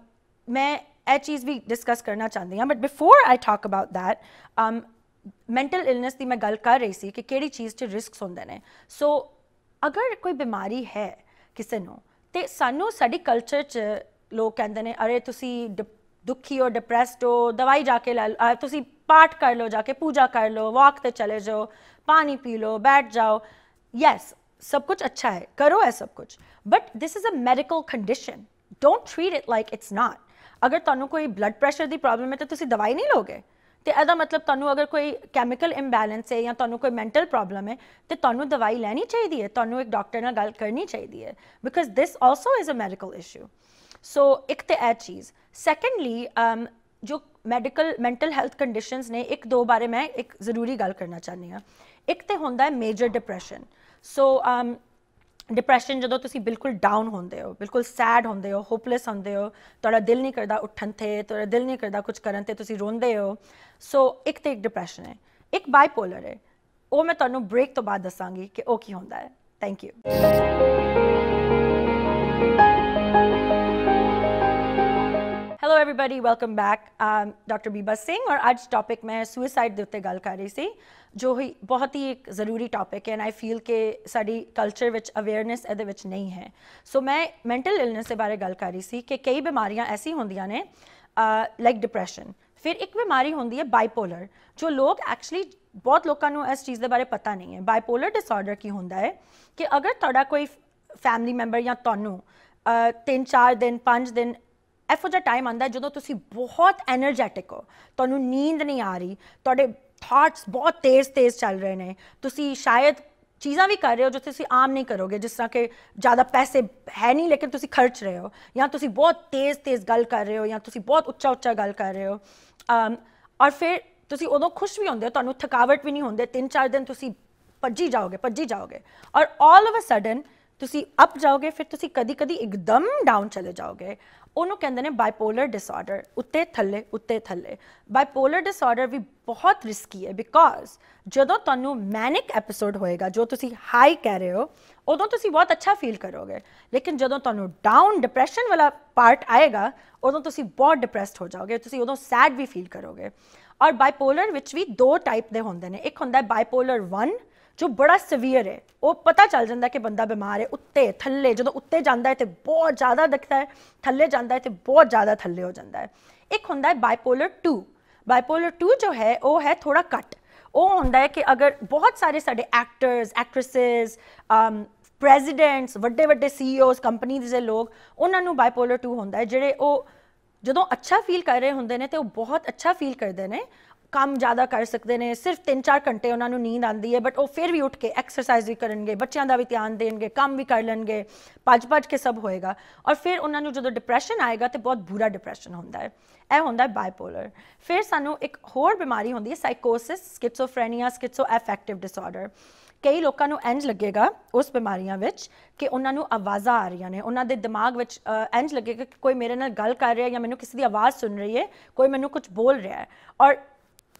ਮੈਂ ਇਹ ਚੀਜ਼ ਵੀ ਡਿਸਕਸ ਕਰਨਾ ਚਾਹੁੰਦੀ ਹਾਂ but before I talk about that um mental illness ਦੀ ਮੈਂ ਗੱਲ ਕਰ ਰਹੀ ਸੀ ਕਿ ਕਿਹੜੀ ਚੀਜ਼ 'ਚ ਰਿਸਕਸ ਹੁੰਦੇ ਨੇ ਸੋ ਅਗਰ ਕੋਈ ਬਿਮਾਰੀ ਹੈ ਕਿਸੇ ਨੂੰ ਤੇ ਸਾਨੂੰ ਸਾਡੀ ਕਲਚਰ 'ਚ ਲੋਕ ਕਹਿੰਦੇ ਨੇ ਅਰੇ ਤੁਸੀਂ ਦੁਖੀ ਹੋ ਡਿਪਰੈਸਡ ਹੋ ਦਵਾਈ ਜਾ ਕੇ ਲੈ ਤੁਸੀਂ ਪਾਠ ਕਰ ਲਓ ਜਾ ਕੇ ਪੂਜਾ ਕਰ ਲਓ ਵਾਕ ਤੇ ਚਲੇ ਜਾਓ ਪਾਣੀ ਪੀ ਲਓ ਬੈਠ ਜਾਓ ਯੈਸ ਸਭ ਕੁਝ ਅੱਛਾ ਹੈ ਕਰੋ ਇਹ ਸਭ ਕੁਝ but this is a medical condition don't treat it like it's not ਅਗਰ ਤੁਹਾਨੂੰ ਕੋਈ ਬਲੱਡ ਪ੍ਰੈਸ਼ਰ ਦੀ ਪ੍ਰੋਬਲਮ ਹੈ ਤਾਂ ਤੁਸੀਂ ਦਵਾਈ ਨਹੀਂ ਲੋਗੇ ਤੇ ਇਹਦਾ ਮਤਲਬ ਤੁਹਾਨੂੰ ਅਗਰ ਕੋਈ ਕੈਮੀਕਲ ਇੰਬੈਲੈਂਸ ਹੈ ਜਾਂ ਤੁਹਾਨੂੰ ਕੋਈ ਮੈਂਟਲ ਪ੍ਰੋਬਲਮ ਹੈ ਤੇ ਤੁਹਾਨੂੰ ਦਵਾਈ ਲੈਣੀ ਚਾਹੀਦੀ ਹੈ ਤੁਹਾਨੂੰ ਇੱਕ ਡਾਕਟਰ ਨਾਲ ਗੱਲ ਕਰਨੀ ਚਾਹੀਦੀ ਹੈ because this also is a medical issue so ਇੱਕ ਤੇ ਇਹ ਚੀਜ਼ ਸੈਕੰਡਲੀ ਜੋ ਮੈਡੀਕਲ ਮੈਂਟਲ ਹੈਲਥ ਕੰਡੀਸ਼ਨਸ ਨੇ ਇੱਕ ਦੋ ਬਾਰੇ ਮੈਂ ਇੱਕ ਜ਼ਰੂਰੀ ਗੱਲ ਕਰਨਾ ਚਾਹੁੰਦੀ ਹਾਂ ਇੱਕ ਤੇ ਹੁੰਦਾ ਹੈ ਮੇਜਰ ਡਿਪਰੈਸ਼ਨ ਸੋ ਡਿਪਰੈਸ਼ਨ ਜਦੋਂ ਤੁਸੀਂ ਬਿਲਕੁਲ ਡਾਊਨ ਹੁੰਦੇ ਹੋ ਬਿਲਕੁਲ ਸੈਡ ਹੁੰਦੇ ਹੋ ਹੋਪਲੈਸ ਹੁੰਦੇ ਹੋ ਤੁਹਾਡਾ ਦਿਲ ਨਹੀਂ ਕਰਦਾ ਉੱਠਣ ਤੇ ਤੁਹਾਡਾ ਦਿਲ ਨਹੀਂ ਕਰਦਾ ਕੁਝ ਕਰਨ ਤੇ ਤੁਸੀਂ ਰੋਂਦੇ ਹੋ ਸੋ ਇੱਕ ਤੇ ਇੱਕ ਡਿਪਰੈਸ਼ਨ ਹੈ ਇੱਕ ਬਾਈਪੋਲਰ ਹੈ ਉਹ ਮੈਂ ਤੁਹਾਨੂੰ ਬ੍ਰੇਕ ਤੋਂ ਬਾਅਦ ਦੱਸਾਂਗੀ ਕਿ ਉਹ ਕੀ ਹੁੰਦਾ ਹੈ thank you hello everybody welcome back doctor Biba Singh ਔਰ ਅੱਜ ਟੌਪਿਕ ਮੈਂ ਸੁਸਾਈਡ ਦੇ ਉੱਤੇ ਗੱਲ ਕਰ ਰਹੀ ਸੀ ਜੋ ਹੀ ਬਹੁਤ ਹੀ ਇੱਕ ਜ਼ਰੂਰੀ ਟੌਪਿਕ ਹੈ ਐਂਡ ਆਈ ਫੀਲ ਕਿ ਸਾਡੀ ਕਲਚਰ ਵਿੱਚ ਅਵੇਅਰਨੈਸ ਇਹਦੇ ਵਿੱਚ ਨਹੀਂ ਹੈ ਸੋ ਮੈਂ ਮੈਂਟਲ ਇਲਨੈਸ ਦੇ ਬਾਰੇ ਗੱਲ ਕਰ ਰਹੀ ਸੀ ਕਿ ਕਈ ਬਿਮਾਰੀਆਂ ਐਸੀ ਹੁੰਦੀਆਂ ਨੇ ਲਾਈਕ ਡਿਪਰੈਸ਼ਨ ਫਿਰ ਇੱਕ ਬਿਮਾਰੀ ਹੁੰਦੀ ਹੈ ਬਾਈਪੋਲਰ ਜੋ ਲੋਕ ਐਕਚੁਅਲੀ ਬਹੁਤ ਲੋਕਾਂ ਨੂੰ ਇਸ ਚੀਜ਼ ਦੇ ਬਾਰੇ ਪਤਾ ਨਹੀਂ ਹੈ ਬਾਈਪੋਲਰ ਡਿਸਆਰਡਰ ਕੀ ਹੁੰਦਾ ਹੈ ਕਿ ਅਗਰ ਤੁਹਾਡਾ ਕੋਈ ਫੈਮਿਲੀ ਮੈਂਬਰ ਜਾਂ ਤੁਹਾਨੂੰ ਤਿੰਨ ਚਾਰ ਦਿਨ ਪੰਜ ਦਿਨ ਇਫੋ ਜਿਹਾ ਟਾਈਮ ਆਂਦਾ ਜਦੋਂ ਤੁਸੀਂ ਬਹੁਤ એનર્ਜੈਟਿਕ ਹੋ ਤੁਹਾਨੂੰ ਨੀਂਦ ਨਹੀਂ ਆ ਰਹੀ ਤੁਹਾਡੇ ਥਾਟਸ ਬਹੁਤ ਤੇਜ਼-ਤੇਜ਼ ਚੱਲ ਰਹੇ ਨੇ ਤੁਸੀਂ ਸ਼ਾਇਦ ਚੀਜ਼ਾਂ ਵੀ ਕਰ ਰਹੇ ਹੋ ਜੋ ਤੁਸੀਂ ਆਮ ਨਹੀਂ ਕਰੋਗੇ ਜਿਸ ਤਰ੍ਹਾਂ ਕਿ ਜ਼ਿਆਦਾ ਪੈਸੇ ਹੈ ਨਹੀਂ ਲੇਕਿਨ ਤੁਸੀਂ ਖਰਚ ਰਹੇ ਹੋ ਜਾਂ ਤੁਸੀਂ ਬਹੁਤ ਤੇਜ਼-ਤੇਜ਼ ਗੱਲ ਕਰ ਰਹੇ ਹੋ ਜਾਂ ਤੁਸੀਂ ਬਹੁਤ ਉੱਚਾ-ਉੱਚਾ ਗੱਲ ਕਰ ਰਹੇ ਹੋ ਅਮ ਔਰ ਫਿਰ ਤੁਸੀਂ ਉਦੋਂ ਖੁਸ਼ ਵੀ ਹੁੰਦੇ ਹੋ ਤੁਹਾਨੂੰ ਥਕਾਵਟ ਵੀ ਨਹੀਂ ਹੁੰਦੀ ਤਿੰਨ ਚਾਰ ਦਿਨ ਤੁਸੀਂ ਭੱਜੀ ਜਾਓਗੇ ਭੱਜੀ ਜਾਓਗੇ ਔਰ ਆਲ ਆਫ ਅ ਸਡਨ ਤੁਸੀਂ ਅਪ ਜਾਓਗੇ ਫਿਰ ਤੁਸੀਂ ਕਦੀ-ਕਦੀ ਇੱਕਦਮ ਡਾਊਨ ਚਲੇ ਜਾਓਗੇ ਉਹਨੂੰ ਕਹਿੰਦੇ ਨੇ ਬਾਈਪੋਲਰ ਡਿਸਆਰਡਰ ਉੱਤੇ ਥੱਲੇ ਉੱਤੇ ਥੱਲੇ ਬਾਈਪੋਲਰ ਡਿਸਆਰਡਰ ਵੀ ਬਹੁਤ ਰਿਸਕੀ ਹੈ ਬਿਕਾਜ਼ ਜਦੋਂ ਤੁਹਾਨੂੰ ਮੈਨਿਕ ਐਪੀਸੋਡ ਹੋਏਗਾ ਜੋ ਤੁਸੀਂ ਹਾਈ ਕਹਿ ਰਹੇ ਹੋ ਉਦੋਂ ਤੁਸੀਂ ਬਹੁਤ ਅੱਛਾ ਫੀਲ ਕਰੋਗੇ ਲੇਕਿਨ ਜਦੋਂ ਤੁਹਾਨੂੰ ਡਾਊਨ ਡਿਪਰੈਸ਼ਨ ਵਾਲਾ ਪਾਰਟ ਆਏਗਾ ਉਦੋਂ ਤੁਸੀਂ ਬਹੁਤ ਡਿਪਰੈਸਡ ਹੋ ਜਾਓਗੇ ਤੁਸੀਂ ਉਦੋਂ ਸੈਡ ਵੀ ਫੀਲ ਕਰੋਗੇ ਔਰ ਬਾਈਪੋਲਰ ਵਿੱਚ ਵੀ ਦੋ ਟਾਈਪ ਦੇ ਹੁੰਦੇ ਨੇ ਇੱਕ ਹੁੰਦਾ ਹੈ ਬਾਈਪੋਲਰ 1 ਜੋ ਬੜਾ ਸਵੀਅਰ ਹੈ ਉਹ ਪਤਾ ਚੱਲ ਜਾਂਦਾ ਕਿ ਬੰਦਾ ਬਿਮਾਰ ਹੈ ਉੱਤੇ ਥੱਲੇ ਜਦੋਂ ਉੱਤੇ ਜਾਂਦਾ ਹੈ ਤੇ ਬਹੁਤ ਜ਼ਿਆਦਾ ਦਿਖਦਾ ਹੈ ਥੱਲੇ ਜਾਂਦਾ ਹੈ ਤੇ ਬਹੁਤ ਜ਼ਿਆਦਾ ਥੱਲੇ ਹੋ ਜਾਂਦਾ ਹੈ ਇੱਕ ਹੁੰਦਾ ਹੈ ਬਾਈਪੋਲਰ 2 ਬਾਈਪੋਲਰ 2 ਜੋ ਹੈ ਉਹ ਹੈ ਥੋੜਾ ਕੱਟ ਉਹ ਹੁੰਦਾ ਹੈ ਕਿ ਅਗਰ ਬਹੁਤ ਸਾਰੇ ਸਾਡੇ ਐਕਟਰਸ ਐਕਟ੍ਰੈਸਸ ਪ੍ਰੈਜ਼ੀਡੈਂਟਸ ਵੱਡੇ ਵੱਡੇ ਸੀਈਓਜ਼ ਕੰਪਨੀਆਂ ਦੇ ਲੋਕ ਉਹਨਾਂ ਨੂੰ ਬਾਈਪੋਲਰ 2 ਹੁੰਦਾ ਹੈ ਜਿਹੜੇ ਉਹ ਜਦੋਂ ਅੱਛਾ ਫੀਲ ਕਰ ਰਹੇ ਹੁੰਦੇ ਨੇ ਤੇ ਉਹ ਬਹੁਤ ਅੱਛਾ ਫੀਲ ਕਰਦੇ ਨੇ ਕੰਮ ਜ਼ਿਆਦਾ ਕਰ ਸਕਦੇ ਨੇ ਸਿਰਫ 3-4 ਘੰਟੇ ਉਹਨਾਂ ਨੂੰ ਨੀਂਦ ਆਂਦੀ ਹੈ ਬਟ ਉਹ ਫਿਰ ਵੀ ਉੱਠ ਕੇ ਐਕਸਰਸਾਈਜ਼ ਵੀ ਕਰਨਗੇ ਬੱਚਿਆਂ ਦਾ ਵੀ ਧਿਆਨ ਦੇਣਗੇ ਕੰਮ ਵੀ ਕਰ ਲੈਣਗੇ ਪੱਜ-ਪੱਜ ਕੇ ਸਭ ਹੋਏਗਾ ਔਰ ਫਿਰ ਉਹਨਾਂ ਨੂੰ ਜਦੋਂ ਡਿਪਰੈਸ਼ਨ ਆਏਗਾ ਤੇ ਬਹੁਤ ਬੁਰਾ ਡਿਪਰੈਸ਼ਨ ਹੁੰਦਾ ਹੈ ਇਹ ਹੁੰਦਾ ਹੈ ਬਾਈਪੋਲਰ ਫਿਰ ਸਾਨੂੰ ਇੱਕ ਹੋਰ ਬਿਮਾਰੀ ਹੁੰਦੀ ਹੈ ਸਾਈਕੋਸਿਸ ਸਕਿਜ਼ੋਫਰੇਨੀਆ ਸਕਿਜ਼ੋ ਐਫੈਕਟਿਵ ਡਿਸਆਰਡਰ ਕਈ ਲੋਕਾਂ ਨੂੰ ਇੰਜ ਲੱਗੇਗਾ ਉਸ ਬਿਮਾਰੀਆਂ ਵਿੱਚ ਕਿ ਉਹਨਾਂ ਨੂੰ ਆਵਾਜ਼ਾਂ ਆ ਰਹੀਆਂ ਨੇ ਉਹਨਾਂ ਦੇ ਦਿਮਾਗ ਵਿੱਚ ਇੰਜ ਲੱਗੇਗਾ ਕਿ ਕੋਈ ਮੇਰੇ ਨਾਲ ਗੱਲ ਕਰ ਰਿਹਾ ਜਾਂ ਮੈਨੂੰ ਕਿਸੇ ਦੀ ਆਵਾਜ਼ ਸੁਣ ਰਹੀ ਹੈ ਕੋਈ ਮੈਨੂੰ ਕੁਝ ਬੋਲ ਰਿਹਾ ਹੈ ਔਰ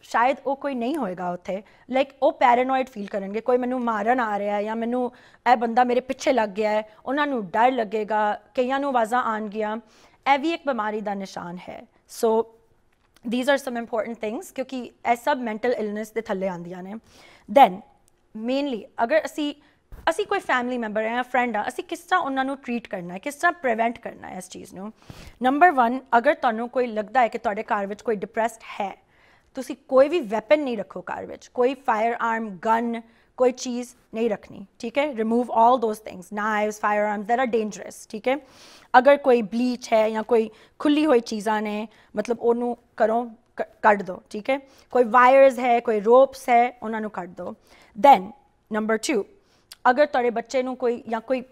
ਸ਼ਾਇਦ ਉਹ ਕੋਈ ਨਹੀਂ ਹੋਏਗਾ ਉੱਥੇ ਲਾਈਕ ਉਹ ਪੈਰਾਨੋਇਡ ਫੀਲ ਕਰਨਗੇ ਕੋਈ ਮੈਨੂੰ ਮਾਰਨ ਆ ਰਿਹਾ ਹੈ ਜਾਂ ਮੈਨੂੰ ਇਹ ਬੰਦਾ ਮੇਰੇ ਪਿੱਛੇ ਲੱਗ ਗਿਆ ਹੈ ਉਹਨਾਂ ਨੂੰ ਡਰ ਲੱਗੇਗਾ ਕਈਆਂ ਨੂੰ ਆਵਾਜ਼ਾਂ ਗਿਆ ਇਹ ਵੀ ਇੱਕ ਬਿਮਾਰੀ ਦਾ ਨਿਸ਼ਾਨ ਹੈ so these are some important things ਕਿਉਂਕਿ ਇਹ ਸਭ ਮੈਂਟਲ ਇਲਨੈਸ ਦੇ ਥੱਲੇ ਆਂਦੀਆਂ ਨੇ ਦੈਨ ਮੇਨਲੀ ਅਗਰ ਅਸੀਂ ਅਸੀਂ ਕੋਈ ਫੈਮਿਲੀ ਮੈਂਬਰ ਹੈ ਜਾਂ ਫਰੈਂਡ ਆ ਅਸੀਂ ਕਿਸ ਤਰ੍ਹਾਂ ਉਹਨਾਂ ਨੂੰ ਟ੍ਰੀਟ ਕਰਨਾ ਹੈ ਕਿਸ ਤਰ੍ਹਾਂ ਪ੍ਰੀਵੈਂਟ ਕਰਨਾ ਹੈ ਇਸ ਚੀਜ਼ ਨੂੰ ਨੰਬਰ 1 ਅਗਰ ਤੁਹਾਨੂੰ ਕੋਈ ਲੱਗਦਾ ਹੈ ਕਿ ਤੁਹਾਡੇ ਘਰ ਵਿੱਚ ਕੋਈ ਡਿਪਰੈਸਡ ਹੈ ਤੁਸੀਂ ਕੋਈ ਵੀ ਵੈਪਨ ਨਹੀਂ ਰੱਖੋ ਕਾਰ ਵਿੱਚ ਕੋਈ ਫਾਇਰ ਆਰਮ ਗਨ ਕੋਈ ਚੀਜ਼ ਨਹੀਂ ਰੱਖਣੀ ਠੀਕ ਹੈ remove all those things knives fire arms that are dangerous ਠੀਕ ਹੈ ਅਗਰ ਕੋਈ ਬਲੀਚ ਹੈ ਜਾਂ ਕੋਈ ਖੁੱਲੀ ਹੋਈ ਚੀਜ਼ਾਂ ਨੇ ਮਤਲਬ ਉਹਨੂੰ ਕਰੋ ਕੱਢ ਦਿਓ ਠੀਕ ਹੈ ਕੋਈ ਵਾਇਰਸ ਹੈ ਕੋਈ ਰੋਪਸ ਹੈ ਉਹਨਾਂ ਨੂੰ ਕੱਢ ਦਿਓ ਦੈਨ ਨੰਬਰ 2 ਅਗਰ ਤੁਹਾਡੇ ਬੱਚੇ ਨੂੰ ਕੋਈ ਜਾਂ ਕੋਈ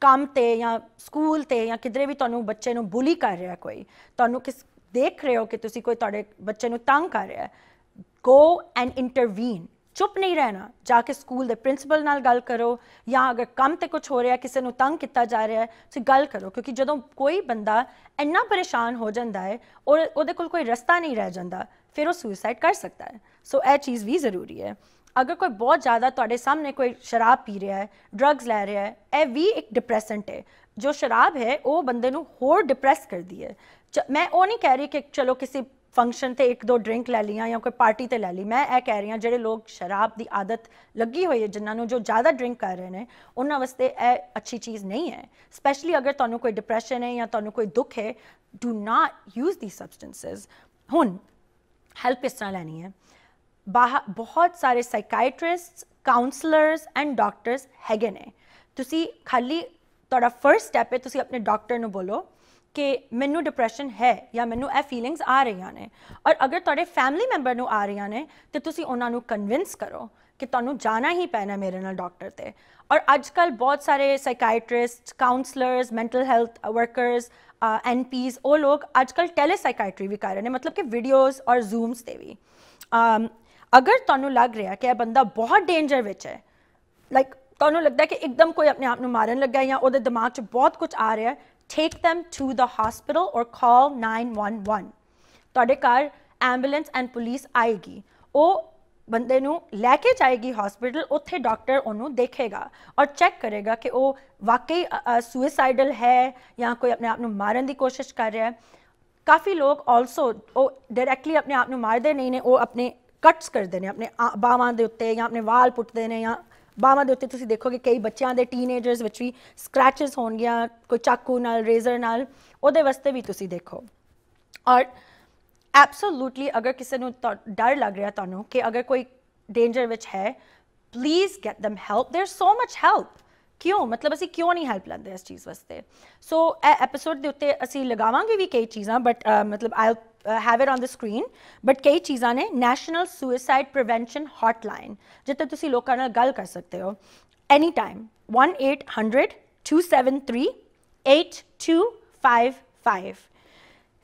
ਕੰਮ ਤੇ ਜਾਂ ਸਕੂਲ ਤੇ ਜਾਂ ਕਿਧਰੇ ਵੀ ਤੁਹਾਨੂੰ ਬੱਚੇ ਨੂੰ ਬੁਲੀ ਕਰ ਰਿਹਾ ਕੋਈ ਤੁਹਾਨੂੰ ਕਿਸ ਦੇਖ ਰਹੇ ਹੋ ਕਿ ਤੁਸੀਂ ਕੋਈ ਤੁਹਾਡੇ ਬੱਚੇ ਨੂੰ ਤੰਗ ਕਰ ਰਿਹਾ ਹੈ ਗੋ ਐਂਡ ਇੰਟਰਵੀਨ ਚੁੱਪ ਨਹੀਂ ਰਹਿਣਾ ਜਾ ਕੇ ਸਕੂਲ ਦੇ ਪ੍ਰਿੰਸੀਪਲ ਨਾਲ ਗੱਲ ਕਰੋ ਜਾਂ ਅਗਰ ਕੰਮ ਤੇ ਕੁਝ ਹੋ ਰਿਹਾ ਕਿਸੇ ਨੂੰ ਤੰਗ ਕੀਤਾ ਜਾ ਰਿਹਾ ਹੈ ਤੁਸੀਂ ਗੱਲ ਕਰੋ ਕਿਉਂਕਿ ਜਦੋਂ ਕੋਈ ਬੰਦਾ ਇੰਨਾ ਪਰੇਸ਼ਾਨ ਹੋ ਜਾਂਦਾ ਹੈ ਔਰ ਉਹਦੇ ਕੋਲ ਕੋਈ ਰਸਤਾ ਨਹੀਂ ਰਹਿ ਜਾਂਦਾ ਫਿਰ ਉਹ ਸੁਸਾਈਡ ਕਰ ਸਕਦਾ ਹੈ ਸੋ ਇਹ ਚੀਜ਼ ਵੀ ਜ਼ਰੂਰੀ ਹੈ ਅਗਰ ਕੋਈ ਬਹੁਤ ਜ਼ਿਆਦਾ ਤੁਹਾਡੇ ਸਾਹਮਣੇ ਕੋਈ ਸ਼ਰਾਬ ਪੀ ਰਿਹਾ ਹੈ ਡਰੱਗਸ ਲੈ ਰਿਹਾ ਹੈ ਇਹ ਵੀ ਇੱਕ ਡਿਪਰੈਸੈਂਟ ਹੈ ਜੋ ਸ਼ਰਾਬ ਹੈ ਉਹ ਬੰਦੇ ਨੂੰ ਹੋਰ ਡਿਪਰੈਸ ਕਰਦੀ ਹੈ ਮੈਂ ਉਹ ਨਹੀਂ ਕਹਿ ਰਹੀ ਕਿ ਚਲੋ ਕਿਸੇ ਫੰਕਸ਼ਨ ਤੇ ਇੱਕ ਦੋ ਡਰਿੰਕ ਲੈ ਲਈਆਂ ਜਾਂ ਕੋਈ ਪਾਰਟੀ ਤੇ ਲੈ ਲਈ ਮੈਂ ਇਹ ਕਹਿ ਰਹੀ ਹਾਂ ਜਿਹੜੇ ਲੋਕ ਸ਼ਰਾਬ ਦੀ ਆਦਤ ਲੱਗੀ ਹੋਈ ਹੈ ਜਿਨ੍ਹਾਂ ਨੂੰ ਜੋ ਜ਼ਿਆਦਾ ਡਰਿੰਕ ਕਰ ਰਹੇ ਨੇ ਉਹਨਾਂ ਵਾਸਤੇ ਇਹ ਅੱਛੀ ਚੀਜ਼ ਨਹੀਂ ਹੈ ਸਪੈਸ਼ਲੀ ਅਗਰ ਤੁਹਾਨੂੰ ਕੋਈ ਡਿਪਰੈਸ਼ਨ ਹੈ ਜਾਂ ਤੁਹਾਨੂੰ ਕੋਈ ਦੁੱਖ ਹੈ do not use the substances ਹੁਣ ਹੈਲਪ ਇਸ ਤਰ੍ਹਾਂ ਲੈਣੀ ਹੈ ਬਹੁਤ ਸਾਰੇ ਸਾਈਕਾਇਟ੍ਰਿਸਟਸ ਕਾਉਂਸਲਰਸ ਐਂਡ ਡਾਕਟਰਸ ਹੈਗੇ ਨੇ ਤੁਸੀਂ ਖਾਲੀ ਤੁਹਾਡਾ ਫਰਸਟ ਸਟੈਪ ਹੈ ਤੁਸੀਂ ਆਪਣੇ ਡਾਕਟਰ ਨੂੰ ਬੋਲੋ ਕਿ ਮੈਨੂੰ ਡਿਪਰੈਸ਼ਨ ਹੈ ਜਾਂ ਮੈਨੂੰ ਇਹ ਫੀਲਿੰਗਸ ਆ ਰਹੀਆਂ ਨੇ ਔਰ ਅਗਰ ਤੁਹਾਡੇ ਫੈਮਿਲੀ ਮੈਂਬਰ ਨੂੰ ਆ ਰਹੀਆਂ ਨੇ ਤੇ ਤੁਸੀਂ ਉਹਨਾਂ ਨੂੰ ਕਨਵਿੰਸ ਕਰੋ ਕਿ ਤੁਹਾਨੂੰ ਜਾਣਾ ਹੀ ਪੈਣਾ ਮੇਰੇ ਨਾਲ ਡਾਕਟਰ ਤੇ ਔਰ ਅੱਜ ਕੱਲ ਬਹੁਤ ਸਾਰੇ psychiatrists counsellors mental health workers NPs ਉਹ ਲੋਕ ਅੱਜ ਕੱਲ ਸਾਈਕਾਇਟਰੀ ਵੀ ਕਰ ਰਹੇ ਨੇ ਮਤਲਬ ਕਿ ਵੀਡੀਓਜ਼ ਔਰ ਜ਼ੂਮਸ ਤੇ ਵੀ ਅਗਰ ਤੁਹਾਨੂੰ ਲੱਗ ਰਿਹਾ ਕਿ ਇਹ ਬੰਦਾ ਬਹੁਤ ਡੇਂਜਰ ਵਿੱਚ ਹੈ ਲਾਈਕ ਤੁਹਾਨੂੰ ਲੱਗਦਾ ਕਿ ਇੱਕਦਮ ਕੋਈ ਆਪਣੇ ਆਪ ਨੂੰ ਮਾਰਨ ਲੱਗਾ ਜਾਂ ਉਹਦੇ ਦਿਮਾਗ 'ਚ ਬਹੁਤ ਕੁਝ ਆ ਰਿਹਾ ਹੈ take them to the hospital or call 911 ਤੁਹਾਡੇ ਘਰ ਐਂਬੂਲੈਂਸ ਐਂਡ ਪੁਲਿਸ ਆਏਗੀ ਉਹ ਬੰਦੇ ਨੂੰ ਲੈ ਕੇ ਜਾਏਗੀ ਹਸਪੀਟਲ ਉੱਥੇ ਡਾਕਟਰ ਉਹਨੂੰ ਦੇਖੇਗਾ ਔਰ ਚੈੱਕ ਕਰੇਗਾ ਕਿ ਉਹ ਵਾਕਈ ਸੁਇਸਾਈਡਲ ਹੈ ਜਾਂ ਕੋਈ ਆਪਣੇ ਆਪ ਨੂੰ ਮਾਰਨ ਦੀ ਕੋਸ਼ਿਸ਼ ਕਰ ਰਿਹਾ ਹੈ ਕਾਫੀ ਲੋਕ ਆਲਸੋ ਉਹ ਡਾਇਰੈਕਟਲੀ ਆਪਣੇ ਆਪ ਨੂੰ ਮਾਰਦੇ ਨਹੀਂ ਨੇ ਉਹ ਆਪਣੇ ਕੱਟਸ ਕਰਦੇ ਨੇ ਆਪਣੇ ਬਾਹਾਂ ਦੇ ਉੱਤੇ ਜਾਂ ਆਪਣੇ ਵਾਲ ਪੁੱਟਦੇ ਨੇ ਜਾਂ ਬਾਹਾਂ ਦੇ ਉੱਤੇ ਤੁਸੀਂ ਦੇਖੋਗੇ ਕਈ ਬੱਚਿਆਂ ਦੇ ਟੀਨੇਜਰਸ ਵਿੱਚ ਵੀ ਸਕ੍ਰੈਚਸ ਹੋਣਗੀਆਂ ਕੋਈ ਚਾਕੂ ਨਾਲ ਰੇਜ਼ਰ ਨਾਲ ਉਹਦੇ ਵਾਸਤੇ ਵੀ ਤੁਸੀਂ ਦੇਖੋ ਔਰ ਐਬਸੋਲੂਟਲੀ ਅਗਰ ਕਿਸੇ ਨੂੰ ਡਰ ਲੱਗ ਰਿਹਾ ਤੁਹਾਨੂੰ ਕਿ ਅਗਰ ਕੋਈ ਡੇਂਜਰ ਵਿੱਚ ਹੈ please get them help there so much help ਕਿਉਂ ਮਤਲਬ ਅਸੀਂ ਕਿਉਂ ਨਹੀਂ ਹੈਲਪ ਲੈਂਦੇ ਇਸ ਚੀਜ਼ ਵਾਸਤੇ ਸੋ ਐ ਐਪੀਸੋਡ ਦੇ ਉੱਤੇ ਅਸੀਂ ਲਗਾਵਾਂਗੇ ਵੀ ਕਈ ਚੀਜ਼ਾਂ ਬਟ ਮਤਲਬ I have it on the screen but कई चीज़ा ने नैशनल सुइसाइड प्रिवेंशन हॉटलाइन जितने तुम लोग गल कर सकते हो any time one eight hundred two seven three eight two five five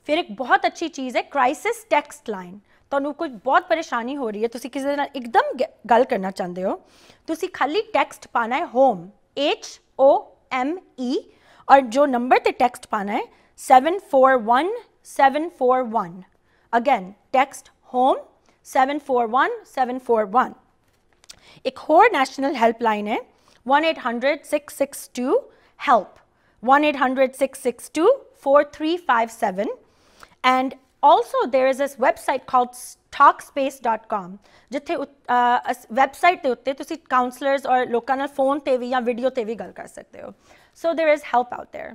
फिर एक बहुत अच्छी चीज़ है क्राइसिस टैक्सट लाइन थोड़ू कुछ बहुत परेशानी हो रही है तुम किसी एकदम गल करना चाहते हो तुम खाली टैक्सट पाना है home H O M E और जो नंबर पर टैक्सट पाना है seven four one 741. Again, text 741 741741. एक और नेशनल हेल्पलाइन है 1-800-662 help 1-800-662-4357 and also there is this website called talkspace.com ਜਿੱਥੇ ਵੈਬਸਾਈਟ ਦੇ ਉੱਤੇ ਤੁਸੀਂ ਕਾਉਂਸਲਰਸ ਔਰ ਲੋਕਾਂ ਨਾਲ ਫੋਨ ਤੇ ਵੀ ਜਾਂ ਵੀਡੀਓ ਤੇ ਵੀ ਗੱਲ ਕਰ ਸਕਦੇ ਹੋ so there is help out there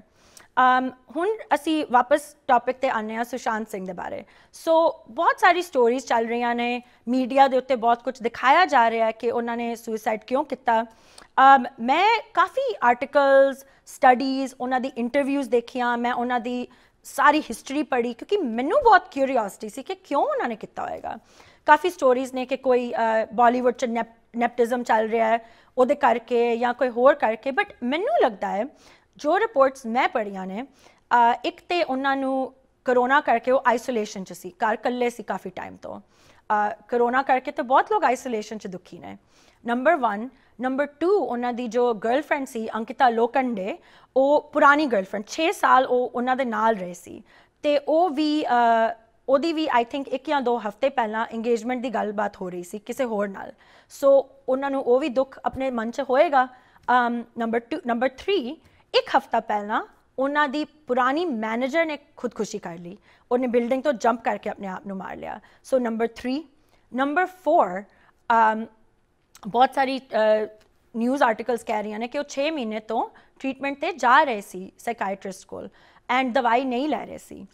Um, ਹੁਣ ਅਸੀਂ ਵਾਪਸ ਟੌਪਿਕ ਤੇ ਆਨੇ ਆ ਸੁਸ਼ਾਂਤ ਸਿੰਘ ਦੇ ਬਾਰੇ ਸੋ ਬਹੁਤ ਸਾਰੀ ਸਟੋਰੀਜ਼ ਚੱਲ ਰਹੀਆਂ ਨੇ ਮੀਡੀਆ ਦੇ ਉੱਤੇ ਬਹੁਤ ਕੁਝ ਦਿਖਾਇਆ ਜਾ ਰਿਹਾ ਹੈ ਕਿ ਉਹਨਾਂ ਨੇ ਸੁਸਾਈਡ ਕਿਉਂ ਕੀਤਾ um, ਮੈਂ ਕਾਫੀ ਆਰਟੀਕਲਸ ਸਟੱਡੀਜ਼ ਉਹਨਾਂ ਦੀ ਇੰਟਰਵਿਊਜ਼ ਦੇਖੀਆਂ ਮੈਂ ਉਹਨਾਂ ਦੀ ਸਾਰੀ ਹਿਸਟਰੀ ਪੜ੍ਹੀ ਕਿਉਂਕਿ ਮੈਨੂੰ ਬਹੁਤ ਕਿਊਰੀਓਸਿਟੀ ਸੀ ਕਿ ਕਿਉਂ ਉਹਨਾਂ ਨੇ ਕੀਤਾ ਹੋਏਗਾ ਕਾਫੀ ਸਟੋਰੀਜ਼ ਨੇ ਕਿ ਕੋਈ ਬਾਲੀਵੁੱਡ ਚ ਨੈਪਟਿਜ਼ਮ ਚੱਲ ਰਿਹਾ ਹੈ ਉਹਦੇ ਕਰਕੇ ਜਾਂ ਕੋਈ ਹੋਰ ਕਰਕੇ ਬਟ ਮੈਨੂੰ ਲੱਗਦਾ ਹੈ ਜੋ ਰਿਪੋਰਟਸ ਮੈਂ ਪੜ੍ਹੀਆਂ ਨੇ ਇੱਕ ਤੇ ਉਹਨਾਂ ਨੂੰ ਕਰੋਨਾ ਕਰਕੇ ਉਹ ਆਈਸੋਲੇਸ਼ਨ 'ਚ ਸੀ ਘਰ ਕੱਲੇ ਸੀ ਕਾਫੀ ਟਾਈਮ ਤੋਂ ਕਰੋਨਾ ਕਰਕੇ ਤੇ ਬਹੁਤ ਲੋਕ ਆਈਸੋਲੇਸ਼ਨ 'ਚ ਦੁਖੀ ਨੇ ਨੰਬਰ 1 ਨੰਬਰ 2 ਉਹਨਾਂ ਦੀ ਜੋ ਗਰਲਫ੍ਰੈਂਡ ਸੀ ਅੰਕਿਤਾ ਲੋਕੰਡੇ ਉਹ ਪੁਰਾਣੀ ਗਰਲਫ੍ਰੈਂਡ 6 ਸਾਲ ਉਹ ਉਹਨਾਂ ਦੇ ਨਾਲ ਰਹੀ ਸੀ ਤੇ ਉਹ ਵੀ ਉਹਦੀ ਵੀ ਆਈ ਥਿੰਕ ਇੱਕ ਜਾਂ ਦੋ ਹਫ਼ਤੇ ਪਹਿਲਾਂ ਇੰਗੇਜਮੈਂਟ ਦੀ ਗੱਲਬਾਤ ਹੋ ਰਹੀ ਸੀ ਕਿਸੇ ਹੋਰ ਨਾਲ ਸੋ ਉਹਨਾਂ ਨੂੰ ਉਹ ਵੀ ਦੁੱਖ ਆਪਣੇ ਮਨ 'ਚ ਹੋਏਗਾ ਨੰਬਰ 2 ਨੰਬਰ 3 ਇੱਕ ਹਫ਼ਤਾ ਪਹਿਲਾਂ ਉਹਨਾਂ ਦੀ ਪੁਰਾਣੀ ਮੈਨੇਜਰ ਨੇ ਖੁਦਕੁਸ਼ੀ ਕਰ ਲਈ ਉਹਨੇ ਬਿਲਡਿੰਗ ਤੋਂ ਜੰਪ ਕਰਕੇ ਆਪਣੇ ਆਪ ਨੂੰ ਮਾਰ ਲਿਆ ਸੋ ਨੰਬਰ 3 ਨੰਬਰ 4 ਬਹੁਤ ਸਾਰੀ ਨਿਊਜ਼ ਆਰਟੀਕਲਸ ਕਹਿ ਰਹੀਆਂ ਨੇ ਕਿ ਉਹ 6 ਮਹੀਨੇ ਤੋਂ ਟ੍ਰੀਟਮੈਂਟ ਤੇ ਜਾ ਰਹੀ ਸੀ ਸਾਈਕਾਇਟ੍ਰਿਸਟ ਕੋਲ ਐਂਡ ਦਵਾਈ ਨਹੀਂ ਲੈ ਰਹੀ ਸੀ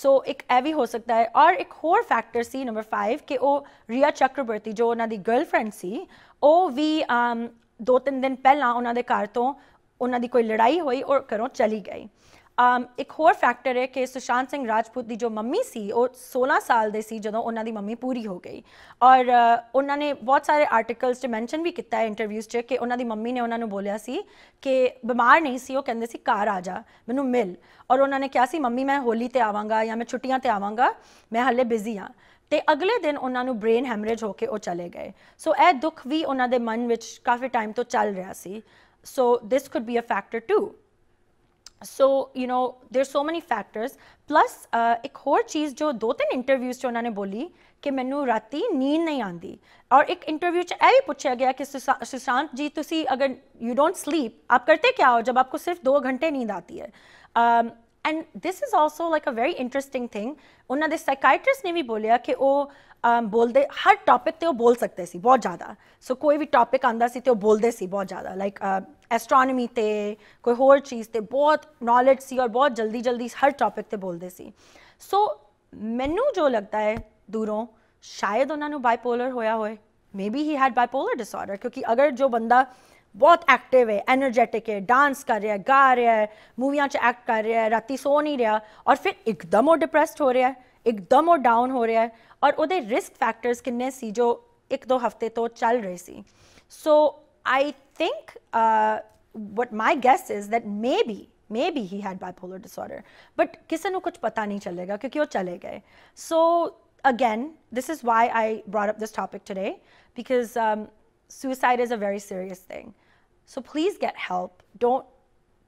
ਸੋ ਇੱਕ ਐ ਵੀ ਹੋ ਸਕਦਾ ਹੈ ਔਰ ਇੱਕ ਹੋਰ ਫੈਕਟਰ ਸੀ ਨੰਬਰ 5 ਕਿ ਉਹ ਰੀਆ ਚੱਕਰਵਰਤੀ ਜੋ ਉਹਨਾਂ ਦੀ ਗਰਲਫ੍ਰੈਂਡ ਸੀ ਉਹ ਵੀ ਦੋ ਤਿੰਨ ਦਿਨ ਪਹਿਲਾਂ ਉਹਨਾਂ ਦੇ ਘਰ ਤੋਂ ਉਹਨਾਂ ਦੀ ਕੋਈ ਲੜਾਈ ਹੋਈ ਔਰ ਘਰੋਂ ਚਲੀ ਗਈ ਅਮ ਇੱਕ ਹੋਰ ਫੈਕਟਰ ਹੈ ਕਿ ਸੁਸ਼ਾਂਤ ਸਿੰਘ ਰਾਜਪੂਤ ਦੀ ਜੋ ਮੰਮੀ ਸੀ ਉਹ 16 ਸਾਲ ਦੇ ਸੀ ਜਦੋਂ ਉਹਨਾਂ ਦੀ ਮੰਮੀ ਪੂਰੀ ਹੋ ਗਈ ਔਰ ਉਹਨਾਂ ਨੇ ਬਹੁਤ ਸਾਰੇ ਆਰਟੀਕਲਸ 'ਚ ਮੈਂਸ਼ਨ ਵੀ ਕੀਤਾ ਹੈ ਇੰਟਰਵਿਊਸ 'ਚ ਕਿ ਉਹਨਾਂ ਦੀ ਮੰਮੀ ਨੇ ਉਹਨਾਂ ਨੂੰ ਬੋਲਿਆ ਸੀ ਕਿ ਬਿਮਾਰ ਨਹੀਂ ਸੀ ਉਹ ਕਹਿੰਦੇ ਸੀ ਘਰ ਆ ਜਾ ਮੈਨੂੰ ਮਿਲ ਔਰ ਉਹਨਾਂ ਨੇ ਕਿਹਾ ਸੀ ਮੰਮੀ ਮੈਂ ਹੋਲੀ ਤੇ ਆਵਾਂਗਾ ਜਾਂ ਮੈਂ ਛੁੱਟੀਆਂ ਤੇ ਆਵਾਂਗਾ ਮੈਂ ਹੱਲੇ ਬਿਜ਼ੀ ਹਾਂ ਤੇ ਅਗਲੇ ਦਿਨ ਉਹਨਾਂ ਨੂੰ ਬ੍ਰੇਨ ਹੈਮਰੇਜ ਹੋ ਕੇ ਉਹ ਚਲੇ ਗਏ ਸੋ ਇਹ ਦੁੱਖ ਵੀ ਉਹਨਾਂ ਦੇ ਮਨ ਵਿੱਚ ਕਾਫੀ ਟਾਈਮ ਤੋਂ ਚੱਲ ਰਿਹਾ ਸੀ So this could be a factor too. So, you know, there's so many factors. Plus, ek hor cheez jo do tin interviews cho unhane boli ki mainu rati neend nahi aandi. Aur ek interview cha ehi puchya gaya ki Sushant ji, tusi agar you don't sleep, aap karte kya ho jab aapko sirf do ghante neend aati hai. And this is also like a very interesting thing ਉਹਨਾਂ ਦੇ ਸਾਈਕਾਇਟ੍ਰਿਸਟ ਨੇ ਵੀ ਬੋਲਿਆ ਕਿ ਉਹ ਬੋਲਦੇ ਹਰ topic ਤੇ ਉਹ ਬੋਲ ਸਕਦੇ ਸੀ ਬਹੁਤ ਜ਼ਿਆਦਾ ਸੋ ਕੋਈ ਵੀ ਟਾਪਿਕ ਆਂਦਾ ਸੀ ਤੇ ਉਹ ਬੋਲਦੇ ਸੀ ਬਹੁਤ ਜ਼ਿਆਦਾ ਲਾਈਕ ਐਸਟ੍ਰੋਨਮੀ ਤੇ ਕੋਈ ਹੋਰ ਚੀਜ਼ ਤੇ ਬਹੁਤ ਨੌਲੇਜ ਸੀ ਔਰ ਬਹੁਤ ਜਲਦੀ ਜਲਦੀ ਹਰ ਟਾਪਿਕ ਤੇ ਬੋਲਦੇ ਸੀ ਸੋ ਮੈਨੂੰ ਜੋ ਲੱਗਦਾ ਹੈ ਦੂਰੋਂ ਸ਼ਾਇਦ ਉਹਨਾਂ ਨੂੰ ਬਾਈਪੋਲਰ ਹੋਇਆ ਹੋਵੇ maybe he had bipolar disorder ਕਿਉਂਕਿ ਅਗਰ ਜੋ ਬੰਦਾ ਬਹੁਤ ਐਕਟਿਵ ਹੈ એનર્ਜੈਟਿਕ ਹੈ ਡਾਂਸ ਕਰ ਰਿਹਾ ਹੈ ਗਾ ਰਿਹਾ ਹੈ ਮੂਵੀਆਂ 'ਚ ਐਕਟ ਕਰ ਰਿਹਾ ਹੈ ਰਾਤੀ ਸੌ ਨਹੀਂ ਰਿਹਾ ਔਰ ਫਿਰ ਇੱਕਦਮ ਉਹ ਡਿਪਰੈਸਡ ਹੋ ਰਿਹਾ ਹੈ ਇੱਕਦਮ ਉਹ ਡਾਊਨ ਹੋ ਰਿਹਾ ਹੈ ਔਰ ਉਹਦੇ ਰਿਸਕ ਫੈਕਟਰਸ ਕਿੰਨੇ ਸੀ ਜੋ ਇੱਕ ਦੋ ਹਫਤੇ ਤੋਂ ਚੱਲ ਰਹੇ ਸੀ so I think what my guess is that maybe maybe he had bipolar disorder but ਕਿਸੇ ਨੂੰ ਕੁਝ ਪਤਾ ਨਹੀਂ ਚੱਲੇਗਾ ਕਿਉਂਕਿ ਉਹ ਚਲੇ ਗਏ so again this is why i brought up this topic today because um, suicide is a very serious thing. So please get help. Don't,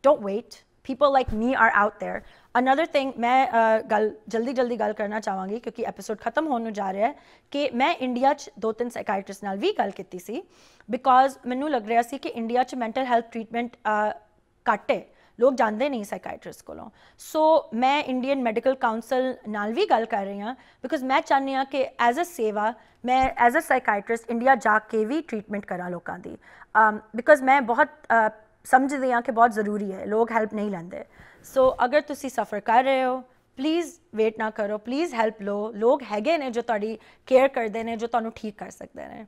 don't wait. People like me are out there. Another thing, मैं uh, गल जल्दी जल्दी गल करना चाहूँगी क्योंकि episode खत्म होने जा रहे हैं कि मैं इंडिया च दो तीन साइकाइट्रिस्ट नाल भी गल की सी बिकॉज मैं लग रहा uh, है कि इंडिया च मेंटल हेल्थ ट्रीटमेंट घट ਲੋਕ ਜਾਣਦੇ ਨਹੀਂ ਸਾਈਕਾਟ੍ਰਿਸਟ ਕੋਲੋਂ ਸੋ ਮੈਂ ਇੰਡੀਅਨ ਮੈਡੀਕਲ ਕਾਉਂਸਲ ਨਾਲ ਵੀ ਗੱਲ ਕਰ ਰਹੀ ਹਾਂ ਬਿਕੋਜ਼ ਮੈਂ ਚਾਹੁੰਦੀ ਹਾਂ ਕਿ ਐਜ਼ ਅ ਸੇਵਾ ਮੈਂ ਐਜ਼ ਅ ਸਾਈਕਾਟ੍ਰਿਸਟ ਇੰਡੀਆ ਜਾ ਕੇ ਵੀ ਟ੍ਰੀਟਮੈਂਟ ਕਰਾ ਲੋਕਾਂ ਦੀ ਬਿਕੋਜ਼ um, ਮੈਂ ਬਹੁਤ ਸਮਝਦੀ ਹਾਂ ਕਿ ਬਹੁਤ ਜ਼ਰੂਰੀ ਹੈ ਲੋਕ ਹੈਲਪ ਨਹੀਂ ਲੈਂਦੇ ਸੋ ਅਗਰ ਤੁਸੀਂ ਸਫਰ ਕਰ ਰਹੇ ਹੋ ਪਲੀਜ਼ ਵੇਟ ਨਾ ਕਰੋ ਪਲੀਜ਼ ਹੈਲਪ ਲੋ ਲੋਕ ਹੈਗੇ ਨੇ ਜੋ ਤੁਹਾਡੀ ਕੇਅਰ ਕਰਦੇ ਨੇ ਜੋ ਤੁਹਾਨੂੰ ਠੀਕ ਕਰ ਸਕਦੇ ਨੇ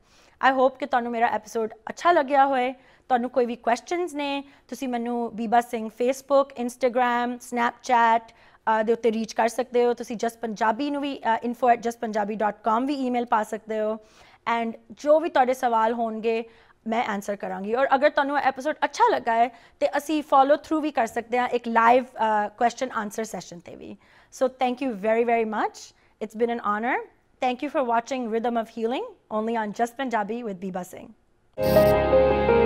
ਆਈ ਹੋਪ ਕਿ ਤੁਹਾਨੂੰ ਮੇਰਾ ਐਪੀਸੋਡ ਅੱਛਾ ਲੱਗਿਆ ਹੋਵੇ ਤੁਹਾਨੂੰ ਕੋਈ ਵੀ ਕੁਐਸਚਨਸ ਨੇ ਤੁਸੀਂ ਮੈਨੂੰ ਬੀਬਾ ਸਿੰਘ ਫੇਸਬੁੱਕ ਇੰਸਟਾਗ੍ਰam ਸਨੈਪਚੈਟ ਦੇ ਉੱਤੇ ਰੀਚ ਕਰ ਸਕਦੇ ਹੋ ਤੁਸੀਂ ਜਸ ਪੰਜਾਬੀ ਨੂੰ ਵੀ info@justpunjabi.com ਵੀ ਈਮੇਲ ਪਾ ਸਕਦੇ ਹੋ ਐਂਡ ਜੋ ਵੀ ਤੁਹਾਡੇ ਸਵਾਲ ਹੋਣਗੇ ਮੈਂ ਆਨਸਰ ਕਰਾਂਗੀ ਔਰ ਅਗਰ ਤੁਹਾਨੂੰ ਐਪੀਸੋਡ ਅੱਛਾ ਲੱਗਾ ਹੈ ਤੇ ਅਸੀਂ ਫੋਲੋ ਥਰੂ ਵੀ ਕਰ ਸਕਦੇ ਹਾਂ ਇੱਕ ਲਾਈਵ ਕੁਐਸਚਨ ਆਨਸਰ ਸੈਸ਼ਨ ਤੇ ਵੀ so thank you very very much it's been an honour thank you for watching rhythm of healing only on just Punjabi with Biba Singh